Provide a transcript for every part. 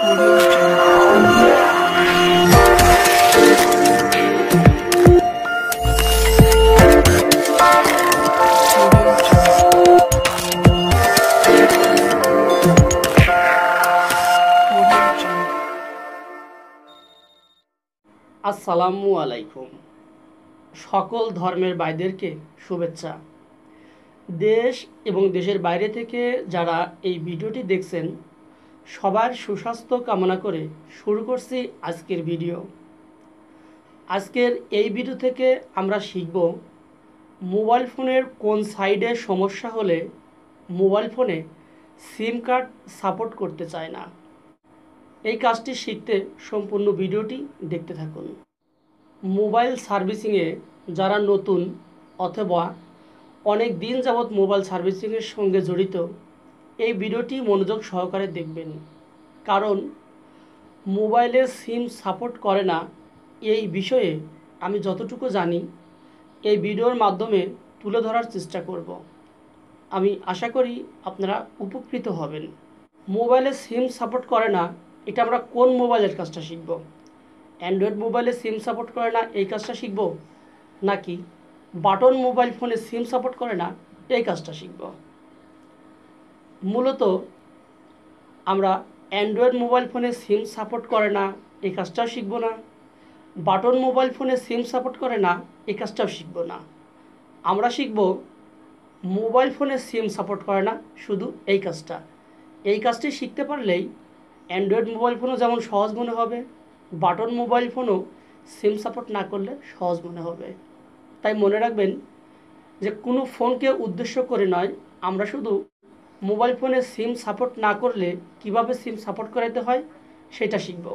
আসসালামু আলাইকুম সকল ধর্মের বাইদেরকে শুভেচ্ছা দেশ এবং দেশের বাইরে থেকে যারা এই ভিডিওটি দেখছেন সবার সুস্বাস্থ্য কামনা করে শুরু করছি আজকের ভিডিও আজকের এই ভিডিও থেকে আমরা শিখব মোবাইল ফোনের কোন সাইডে সমস্যা হলে মোবাইল ফোনে সিম কার্ড সাপোর্ট করতে চায় না এই কাজটি শিখতে সম্পূর্ণ ভিডিওটি দেখতে থাকুন মোবাইল সার্ভিসিংয়ে যারা নতুন অথবা অনেক দিন যাবৎ মোবাইল সার্ভিসিংয়ের সঙ্গে জড়িত এই ভিডিওটি মনোযোগ সহকারে দেখবেন কারণ মোবাইলের সিম সাপোর্ট করে না এই বিষয়ে আমি যতটুকু জানি এই ভিডিওর মাধ্যমে তুলে ধরার চেষ্টা করব আমি আশা করি আপনারা উপকৃত হবেন মোবাইলে সিম সাপোর্ট করে না এটা আমরা কোন মোবাইলের কাজটা শিখব অ্যান্ড্রয়েড মোবাইলে সিম সাপোর্ট করে না এই কাজটা শিখব নাকি বাটন মোবাইল ফোনে সিম সাপোর্ট করে না এই কাজটা শিখব মূলত আমরা অ্যান্ড্রয়েড মোবাইল ফোনে সিম সাপোর্ট করে না এই কাজটাও শিখব না বাটন মোবাইল ফোনে সিম সাপোর্ট করে না এই কাজটাও শিখব না আমরা শিখব মোবাইল ফোনে সিম সাপোর্ট করে না শুধু এই কাজটা এই কাজটি শিখতে পারলেই অ্যান্ড্রয়েড মোবাইল ফোনও যেমন সহজ মনে হবে বাটন মোবাইল ফোনও সিম সাপোর্ট না করলে সহজ মনে হবে তাই মনে রাখবেন যে কোনো ফোনকে উদ্দেশ্য করে নয় আমরা শুধু মোবাইল ফোনে সিম সাপোর্ট না করলে কিভাবে সিম সাপোর্ট করাতে হয় সেটা শিখব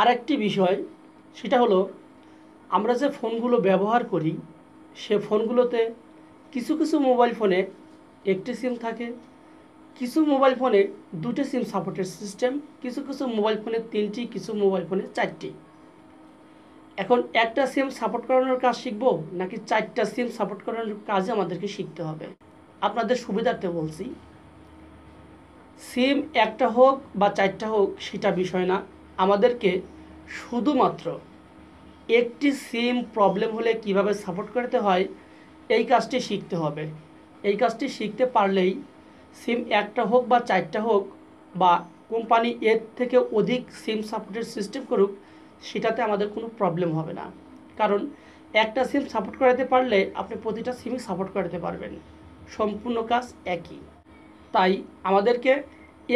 আরেকটি বিষয় সেটা হলো আমরা যে ফোনগুলো ব্যবহার করি সে ফোনগুলোতে কিছু কিছু মোবাইল ফোনে একটি সিম থাকে কিছু মোবাইল ফোনে দুটি সিম সাপোর্টের সিস্টেম কিছু কিছু মোবাইল ফোনে তিনটি কিছু মোবাইল ফোনে চারটি এখন একটা সিম সাপোর্ট করানোর কাজ শিখবো নাকি চারটা সিম সাপোর্ট করানোর কাজে আমাদেরকে শিখতে হবে আপনাদের সুবিধার্থে বলছি সিম একটা হোক বা চারটা হোক সেটা বিষয় না আমাদেরকে শুধুমাত্র একটি সিম প্রবলেম হলে কিভাবে সাপোর্ট করতে হয় এই কাজটি শিখতে হবে এই কাজটি শিখতে পারলেই সিম একটা হোক বা চারটা হোক বা কোম্পানি এর থেকে অধিক সিম সাপোর্টের সিস্টেম করুক সেটাতে আমাদের কোনো প্রবলেম হবে না কারণ একটা সিম সাপোর্ট করাতে পারলে আপনি প্রতিটা সিমই সাপোর্ট করাতে পারবেন সম্পূর্ণ কাজ একই তাই আমাদেরকে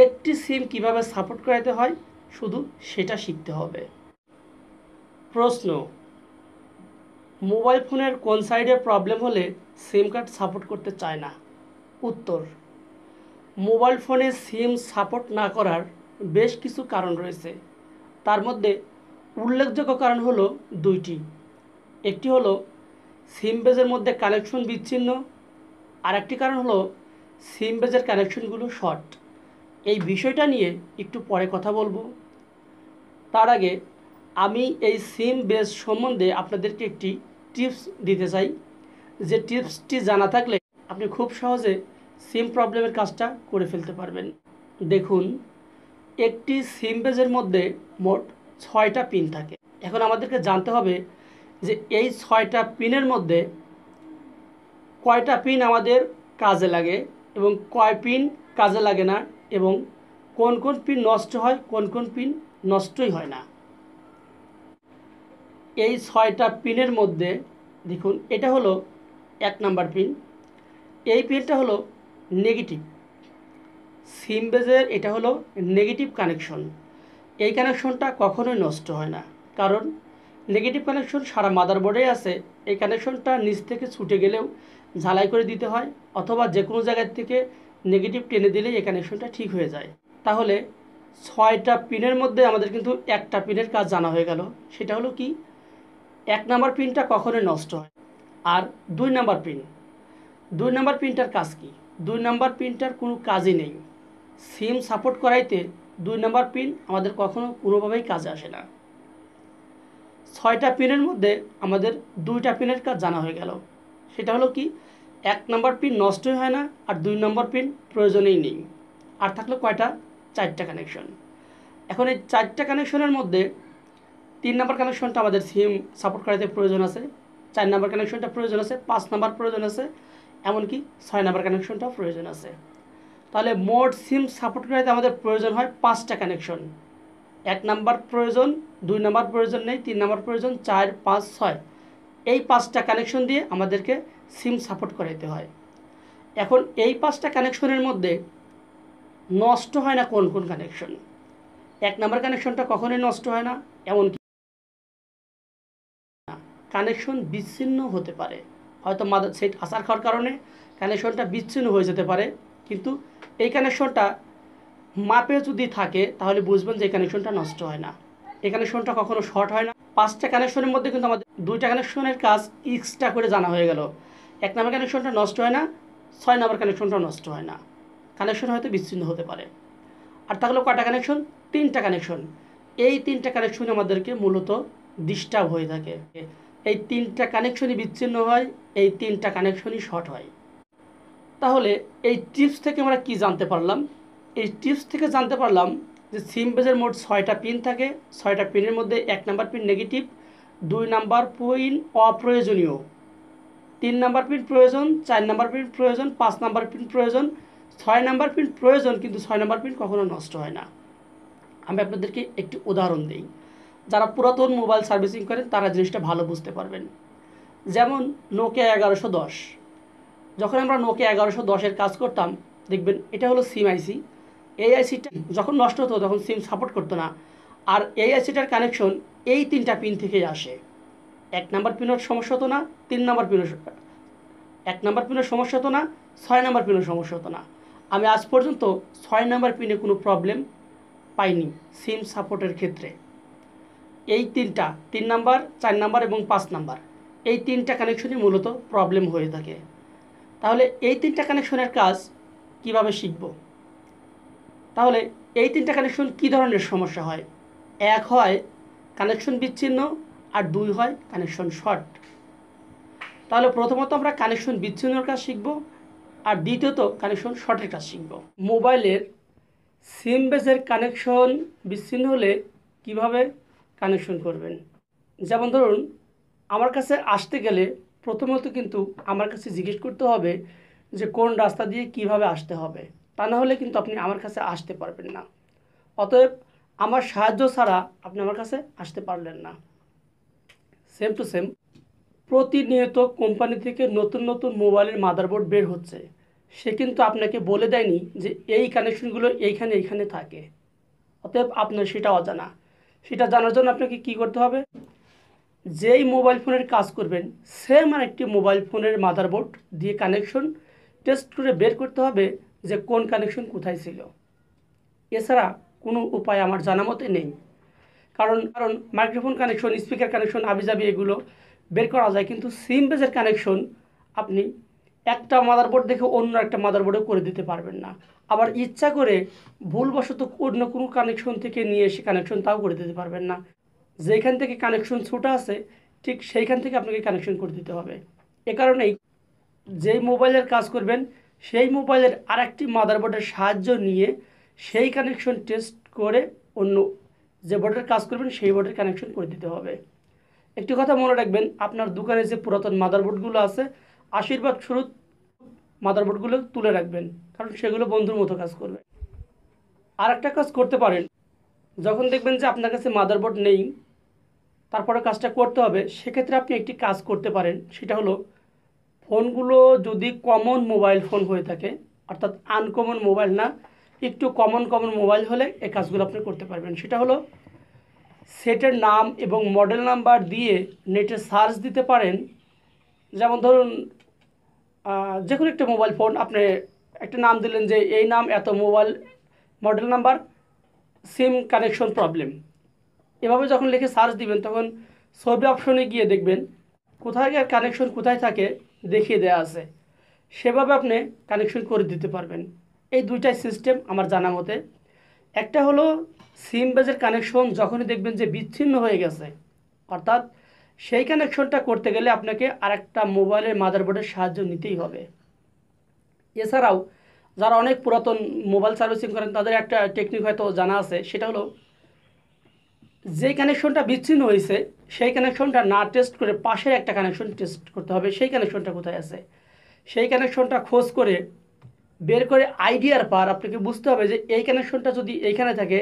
একটি সিম কিভাবে সাপোর্ট করাতে হয় শুধু সেটা শিখতে হবে প্রশ্ন মোবাইল ফোনের কোন সাইডে প্রবলেম হলে সিম কার্ড সাপোর্ট করতে চায় না উত্তর মোবাইল ফোনে সিম সাপোর্ট না করার বেশ কিছু কারণ রয়েছে তার মধ্যে উল্লেখযোগ্য কারণ হলো দুইটি একটি হলো সিম বেজের মধ্যে কানেকশন বিচ্ছিন্ন আর একটি কারণ হলো সিম বেজের কানেকশনগুলো শর্ট এই বিষয়টা নিয়ে একটু পরে কথা বলবো তার আগে আমি এই সিম বেজ সম্বন্ধে আপনাদেরকে একটি টিপস দিতে চাই যে টিপসটি জানা থাকলে আপনি খুব সহজে সিম প্রবলেমের কাজটা করে ফেলতে পারবেন দেখুন একটি সিম বেজের মধ্যে মোট ছয়টা পিন থাকে এখন আমাদেরকে জানতে হবে যে এই ছয়টা পিনের মধ্যে কয়টা পিন আমাদের কাজে লাগে এবং কয় পিন কাজে লাগে না এবং কোন কোন পিন নষ্ট হয় কোন কোন পিন নষ্টই হয় না এই ছয়টা পিনের মধ্যে দেখুন এটা হলো এক নাম্বার পিন এই পিনটা হলো নেগেটিভ সিম বেজের এটা হলো নেগেটিভ কানেকশন এই কানেকশনটা কখনোই নষ্ট হয় না কারণ নেগেটিভ কানেকশন সারা মাদারবোর্ডেই আছে এই কানেকশনটা নিচ থেকে ছুটে গেলেও ঝালাই করে দিতে হয় অথবা যে কোনো জায়গার থেকে নেগেটিভ টেনে দিলে এই কানেকশনটা ঠিক হয়ে যায় তাহলে ছয়টা পিনের মধ্যে আমাদের কিন্তু একটা পিনের কাজ জানা হয়ে গেল সেটা হলো কি এক নাম্বার পিনটা কখনোই নষ্ট হয় আর দুই নাম্বার পিন দুই নাম্বার পিনটার কাজ কি দুই নাম্বার পিনটার কোনো কাজই নেই সিম সাপোর্ট করাইতে দুই নাম্বার পিন আমাদের কখনো কোনোভাবেই কাজে আসে না ছয়টা পিনের মধ্যে আমাদের দুইটা পিনের কাজ জানা হয়ে গেল সেটা হলো কি এক নম্বর পিন নষ্টই হয় না আর দুই নম্বর পিন প্রয়োজনেই নেই আর থাকলো কয়টা চারটা কানেকশন এখন এই চারটা কানেকশনের মধ্যে তিন নম্বর কানেকশনটা আমাদের সিম সাপোর্ট করাতে প্রয়োজন আছে চার নম্বর কানেকশনটা প্রয়োজন আছে পাঁচ নম্বর প্রয়োজন আছে এমনকি ছয় নম্বর কানেকশনটাও প্রয়োজন আছে তাহলে মোট সিম সাপোর্ট করাতে আমাদের প্রয়োজন হয় পাঁচটা কানেকশন এক নাম্বার প্রয়োজন দুই নাম্বার প্রয়োজন নেই তিন নাম্বার প্রয়োজন চার পাঁচ ছয় এই পাঁচটা কানেকশন দিয়ে আমাদেরকে সিম সাপোর্ট করাইতে হয় এখন এই পাঁচটা কানেকশনের মধ্যে নষ্ট হয় না কোন কোন কানেকশন এক নম্বর কানেকশনটা কখনোই নষ্ট হয় না এমনকি কানেকশন বিচ্ছিন্ন হতে পারে হয়তো মাদার সেট আসার খাওয়ার কারণে কানেকশনটা বিচ্ছিন্ন হয়ে যেতে পারে কিন্তু এই কানেকশনটা মাপে যদি থাকে তাহলে বুঝবেন যে এই কানেকশনটা নষ্ট হয় না এই কানেকশনটা কখনো শর্ট হয় না পাঁচটা কানেকশনের মধ্যে কিন্তু আমাদের দুইটা কানেকশনের কাজ এক্সট্রা করে জানা হয়ে গেল এক নম্বর কানেকশনটা নষ্ট হয় না ছয় নম্বর কানেকশনটা নষ্ট হয় না কানেকশন হয়তো বিচ্ছিন্ন হতে পারে আর তাহলে কটা কানেকশন তিনটা কানেকশন এই তিনটা কানেকশন আমাদেরকে মূলত ডিস্টার্ব হয়ে থাকে এই তিনটা কানেকশনই বিচ্ছিন্ন হয় এই তিনটা কানেকশনই শর্ট হয় তাহলে এই টিপস থেকে আমরা কি জানতে পারলাম এই টিপস থেকে জানতে পারলাম যে সিম বেজের মোট ছয়টা পিন থাকে ছয়টা পিনের মধ্যে এক নাম্বার পিন নেগেটিভ দুই নাম্বার পিন অপ্রয়োজনীয় তিন নাম্বার প্রিন্ট প্রয়োজন চার নাম্বার প্রিন্ট প্রয়োজন পাঁচ নাম্বার প্রিন্ট প্রয়োজন ছয় নাম্বার প্রিন্ট প্রয়োজন কিন্তু ছয় নাম্বার প্রিন্ট কখনো নষ্ট হয় না আমি আপনাদেরকে একটি উদাহরণ দিই যারা পুরাতন মোবাইল সার্ভিসিং করেন তারা জিনিসটা ভালো বুঝতে পারবেন যেমন নোকিয়া এগারোশো দশ যখন আমরা নোকিয়া এগারোশো দশের কাজ করতাম দেখবেন এটা হলো সিম আইসি এই আইসিটা যখন নষ্ট হতো তখন সিম সাপোর্ট করতো না আর এই আইসিটার কানেকশন এই তিনটা পিন থেকেই আসে এক নাম্বার পিনের সমস্যা হতো না তিন নাম্বার পিনের এক নাম্বার পিনের সমস্যা হতো না ছয় নাম্বার পিনের সমস্যা হতো না আমি আজ পর্যন্ত ছয় নাম্বার পিনে কোনো প্রবলেম পাইনি সিম সাপোর্টের ক্ষেত্রে এই তিনটা তিন নাম্বার চার নাম্বার এবং পাঁচ নাম্বার এই তিনটা কানেকশনই মূলত প্রবলেম হয়ে থাকে তাহলে এই তিনটা কানেকশনের কাজ কিভাবে শিখব তাহলে এই তিনটা কানেকশন কি ধরনের সমস্যা হয় এক হয় কানেকশন বিচ্ছিন্ন আর দুই হয় কানেকশন শর্ট তাহলে প্রথমত আমরা কানেকশন বিচ্ছিন্নর কাজ শিখব আর দ্বিতীয়ত কানেকশন শর্টের কাজ শিখব মোবাইলের সিম বেসের কানেকশন বিচ্ছিন্ন হলে কিভাবে কানেকশন করবেন যেমন ধরুন আমার কাছে আসতে গেলে প্রথমত কিন্তু আমার কাছে জিজ্ঞেস করতে হবে যে কোন রাস্তা দিয়ে কিভাবে আসতে হবে তা না হলে কিন্তু আপনি আমার কাছে আসতে পারবেন না অতএব আমার সাহায্য ছাড়া আপনি আমার কাছে আসতে পারলেন না সেম টু সেম প্রতিনিয়ত কোম্পানি থেকে নতুন নতুন মোবাইলের মাদারবোর্ড বের হচ্ছে সে কিন্তু আপনাকে বলে দেয়নি যে এই কানেকশনগুলো এইখানে এইখানে থাকে অতএব আপনার সেটা অজানা সেটা জানার জন্য আপনাকে কি করতে হবে যেই মোবাইল ফোনের কাজ করবেন সেম আরেকটি মোবাইল ফোনের মাদারবোর্ড দিয়ে কানেকশন টেস্ট করে বের করতে হবে যে কোন কানেকশন কোথায় ছিল এছাড়া কোনো উপায় আমার জানা মতে নেই কারণ কারণ মাইক্রোফোন কানেকশন স্পিকার কানেকশন আবিজাবি এগুলো বের করা যায় কিন্তু সিম বেজের কানেকশন আপনি একটা মাদারবোর্ড দেখে অন্য একটা মাদারবোর্ডে করে দিতে পারবেন না আবার ইচ্ছা করে ভুলবশত অন্য কোনো কানেকশন থেকে নিয়ে এসে কানেকশন তাও করে দিতে পারবেন না যেখান থেকে কানেকশন ছোটা আছে ঠিক সেইখান থেকে আপনাকে কানেকশন করে দিতে হবে এ কারণেই যেই মোবাইলের কাজ করবেন সেই মোবাইলের আরেকটি মাদারবোর্ডের সাহায্য নিয়ে সেই কানেকশন টেস্ট করে অন্য যে বোর্ডের কাজ করবেন সেই বোর্ডের কানেকশন করে দিতে হবে একটি কথা মনে রাখবেন আপনার দোকানে যে পুরাতন মাদারবোর্ডগুলো আছে আশীর্বাদ শুরু মাদারবোর্ডগুলো তুলে রাখবেন কারণ সেগুলো বন্ধুর মতো কাজ করবে আর একটা কাজ করতে পারেন যখন দেখবেন যে আপনার কাছে মাদারবোর্ড নেই তারপরে কাজটা করতে হবে সেক্ষেত্রে আপনি একটি কাজ করতে পারেন সেটা হলো ফোনগুলো যদি কমন মোবাইল ফোন হয়ে থাকে অর্থাৎ আনকমন মোবাইল না একটু কমন কমন মোবাইল হলে এই কাজগুলো আপনি করতে পারবেন সেটা হলো সেটের নাম এবং মডেল নাম্বার দিয়ে নেটে সার্চ দিতে পারেন যেমন ধরুন যে কোনো একটা মোবাইল ফোন আপনি একটা নাম দিলেন যে এই নাম এত mobile model number SIM connection problem এভাবে যখন লিখে সার্চ দিবেন তখন সবই অপশনে গিয়ে দেখবেন কোথায় কানেকশন কোথায় থাকে দেখিয়ে দেয়া আছে সেভাবে আপনি কানেকশন করে দিতে পারবেন এই দুইটাই সিস্টেম আমার জানা মতে একটা হলো সিম বেজের কানেকশন যখনই দেখবেন যে বিচ্ছিন্ন হয়ে গেছে অর্থাৎ সেই কানেকশনটা করতে গেলে আপনাকে আরেকটা মোবাইলের মাদারবোর্ডের সাহায্য নিতেই হবে এছাড়াও যারা অনেক পুরাতন মোবাইল সার্ভিসিং করেন তাদের একটা টেকনিক হয়তো জানা আছে সেটা হলো যে কানেকশনটা বিচ্ছিন্ন হয়েছে সেই কানেকশনটা না টেস্ট করে পাশের একটা কানেকশন টেস্ট করতে হবে সেই কানেকশনটা কোথায় আছে সেই কানেকশনটা খোঁজ করে বের করে আইডিয়ার পাওয়ার আপনাকে বুঝতে হবে যে এই কানেকশনটা যদি এইখানে থাকে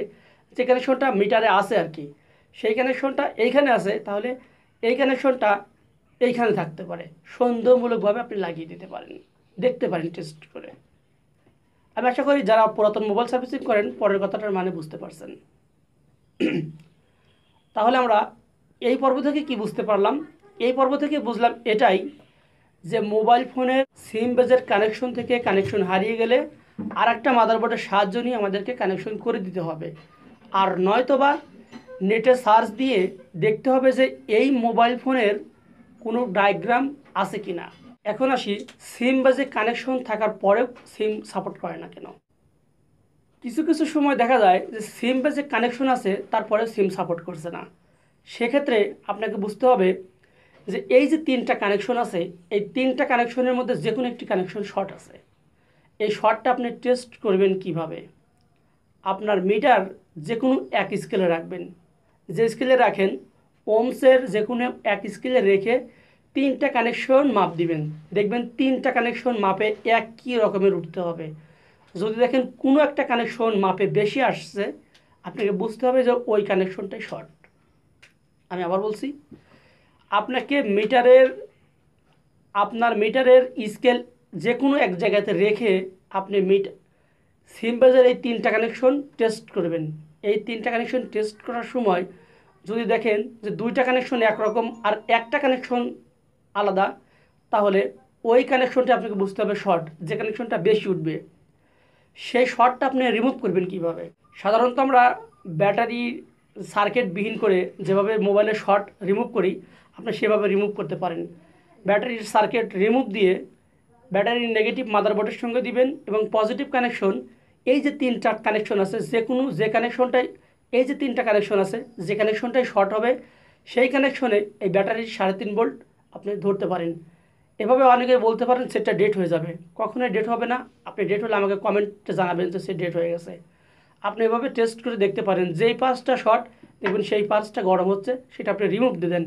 যে কানেকশনটা মিটারে আছে আর কি সেই কানেকশনটা এইখানে আছে তাহলে এই কানেকশনটা এইখানে থাকতে পারে সন্দেহমূলকভাবে আপনি লাগিয়ে দিতে পারেন দেখতে পারেন টেস্ট করে আমি আশা করি যারা পুরাতন মোবাইল সার্ভিসিং করেন পরের কথাটার মানে বুঝতে পারছেন তাহলে আমরা এই পর্ব থেকে কি বুঝতে পারলাম এই পর্ব থেকে বুঝলাম এটাই যে মোবাইল ফোনের সিম বেজের কানেকশন থেকে কানেকশন হারিয়ে গেলে আর একটা মাদারবোর্ডের সাহায্য নিয়ে আমাদেরকে কানেকশন করে দিতে হবে আর নয়তোবা নেটে সার্চ দিয়ে দেখতে হবে যে এই মোবাইল ফোনের কোনো ডায়াগ্রাম আছে কি না এখন আসি সিম বাজে কানেকশন থাকার পরেও সিম সাপোর্ট করে না কেন কিছু কিছু সময় দেখা যায় যে সিম বাজে কানেকশন আছে তারপরেও সিম সাপোর্ট করছে না সেক্ষেত্রে আপনাকে বুঝতে হবে যে এই যে তিনটা কানেকশন আছে এই তিনটা কানেকশনের মধ্যে যে কোনো একটি কানেকশন শর্ট আছে এই শর্টটা আপনি টেস্ট করবেন কিভাবে আপনার মিটার যে কোনো এক স্কেলে রাখবেন যে স্কেলে রাখেন ওমসের যে কোনো এক স্কেলে রেখে তিনটা কানেকশন মাপ দিবেন দেখবেন তিনটা কানেকশন মাপে একই রকমের উঠতে হবে যদি দেখেন কোনো একটা কানেকশন মাপে বেশি আসছে আপনাকে বুঝতে হবে যে ওই কানেকশনটাই শর্ট আমি আবার বলছি আপনাকে মিটারের আপনার মিটারের স্কেল যে কোনো এক জায়গাতে রেখে আপনি মিট সিম্পেজের এই তিনটা কানেকশন টেস্ট করবেন এই তিনটা কানেকশন টেস্ট করার সময় যদি দেখেন যে দুইটা কানেকশন একরকম আর একটা কানেকশন আলাদা তাহলে ওই কানেকশনটা আপনাকে বুঝতে হবে শর্ট যে কানেকশনটা বেশি উঠবে সেই শর্টটা আপনি রিমুভ করবেন কিভাবে সাধারণত আমরা ব্যাটারি সার্কিট বিহীন করে যেভাবে মোবাইলে শর্ট রিমুভ করি আপনি সেভাবে রিমুভ করতে পারেন ব্যাটারির সার্কিট রিমুভ দিয়ে ব্যাটারির নেগেটিভ মাদারবোর্ডের সঙ্গে দিবেন এবং পজিটিভ কানেকশন এই যে তিনটা কানেকশন আছে যে কোনো যে কানেকশনটাই এই যে তিনটা কানেকশন আছে যে কানেকশনটাই শর্ট হবে সেই কানেকশনে এই ব্যাটারির সাড়ে তিন ভোল্ট আপনি ধরতে পারেন এভাবে অনেকে বলতে পারেন সেটা ডেট হয়ে যাবে কখনোই ডেট হবে না আপনি ডেট হলে আমাকে কমেন্টে জানাবেন যে সে ডেট হয়ে গেছে আপনি এভাবে টেস্ট করে দেখতে পারেন যেই পাঁচটা শর্ট দেখবেন সেই পাঁচটা গরম হচ্ছে সেটা আপনি রিমুভ দিয়ে দেন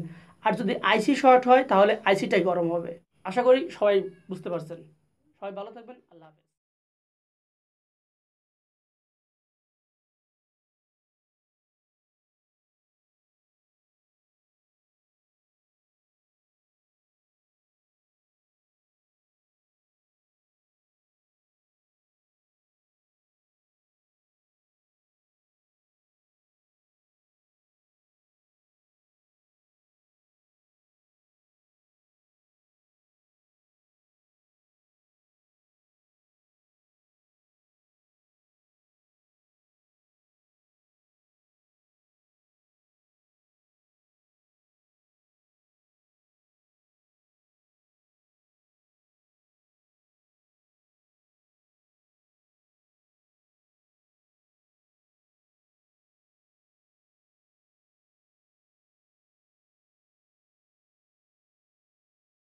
আর যদি আইসি শর্ট হয় তাহলে আইসিটাই গরম হবে আশা করি সবাই বুঝতে পারছেন সবাই ভালো থাকবেন আল্লাহ হাফেজ